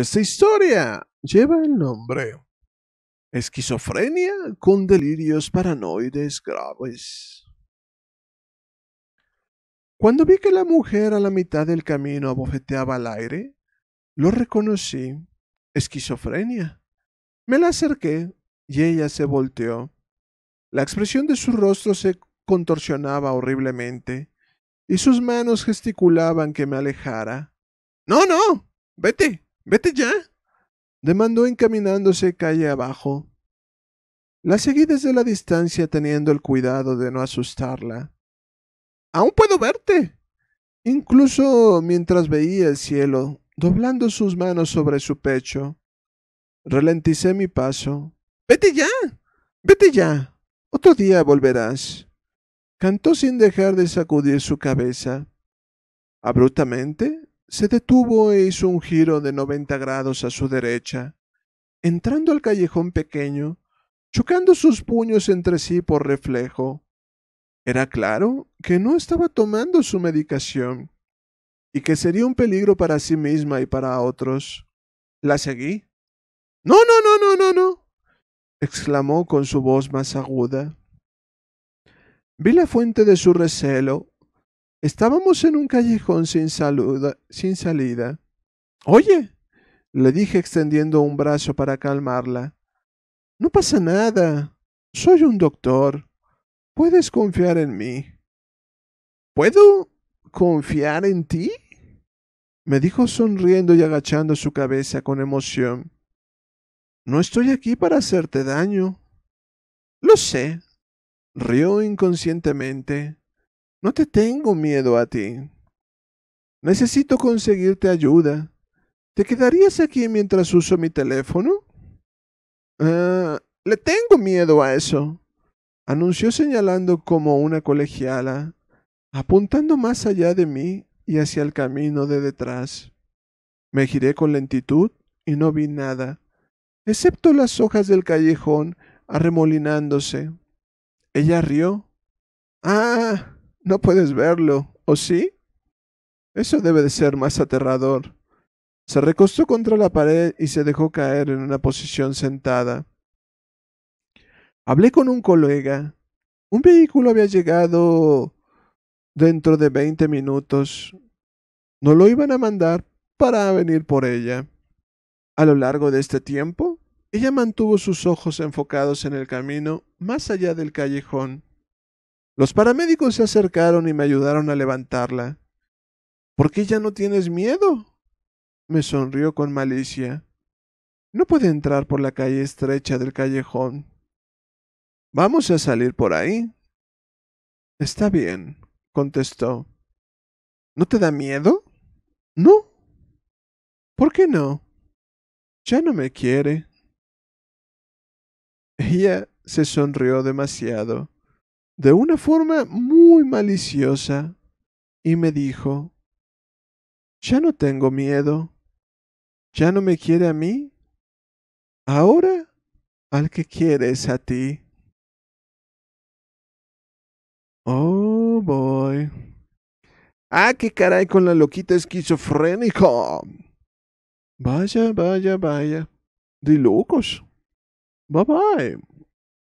Esta historia lleva el nombre Esquizofrenia con delirios paranoides graves. Cuando vi que la mujer a la mitad del camino abofeteaba al aire, lo reconocí. Esquizofrenia. Me la acerqué y ella se volteó. La expresión de su rostro se contorsionaba horriblemente y sus manos gesticulaban que me alejara. No, no, vete, Vete ya. demandó encaminándose calle abajo. La seguí desde la distancia teniendo el cuidado de no asustarla. Aún puedo verte. Incluso mientras veía el cielo, doblando sus manos sobre su pecho, ralenticé mi paso. Vete ya. Vete ya. Otro día volverás. Cantó sin dejar de sacudir su cabeza. Abruptamente se detuvo e hizo un giro de noventa grados a su derecha, entrando al callejón pequeño, chocando sus puños entre sí por reflejo. Era claro que no estaba tomando su medicación y que sería un peligro para sí misma y para otros. La seguí. No, no, no, no, no, no, exclamó con su voz más aguda. Vi la fuente de su recelo Estábamos en un callejón sin, sin salida. Oye, le dije extendiendo un brazo para calmarla. No pasa nada. Soy un doctor. Puedes confiar en mí. ¿Puedo confiar en ti? me dijo sonriendo y agachando su cabeza con emoción. No estoy aquí para hacerte daño. Lo sé, rió inconscientemente. No te tengo miedo a ti. Necesito conseguirte ayuda. ¿Te quedarías aquí mientras uso mi teléfono? Ah, le tengo miedo a eso, anunció señalando como una colegiala, apuntando más allá de mí y hacia el camino de detrás. Me giré con lentitud y no vi nada, excepto las hojas del callejón arremolinándose. Ella rió. Ah, no puedes verlo, ¿o sí? Eso debe de ser más aterrador. Se recostó contra la pared y se dejó caer en una posición sentada. Hablé con un colega. Un vehículo había llegado dentro de veinte minutos. No lo iban a mandar para venir por ella. A lo largo de este tiempo, ella mantuvo sus ojos enfocados en el camino más allá del callejón. Los paramédicos se acercaron y me ayudaron a levantarla. ¿Por qué ya no tienes miedo? me sonrió con malicia. No puede entrar por la calle estrecha del callejón. Vamos a salir por ahí. Está bien, contestó. ¿No te da miedo? No. ¿Por qué no? Ya no me quiere. Ella se sonrió demasiado de una forma muy maliciosa y me dijo, ya no tengo miedo, ya no me quiere a mí, ahora al que quieres a ti. Oh boy. Ah, qué caray con la loquita esquizofrénica. Vaya, vaya, vaya. De locos. Bye bye.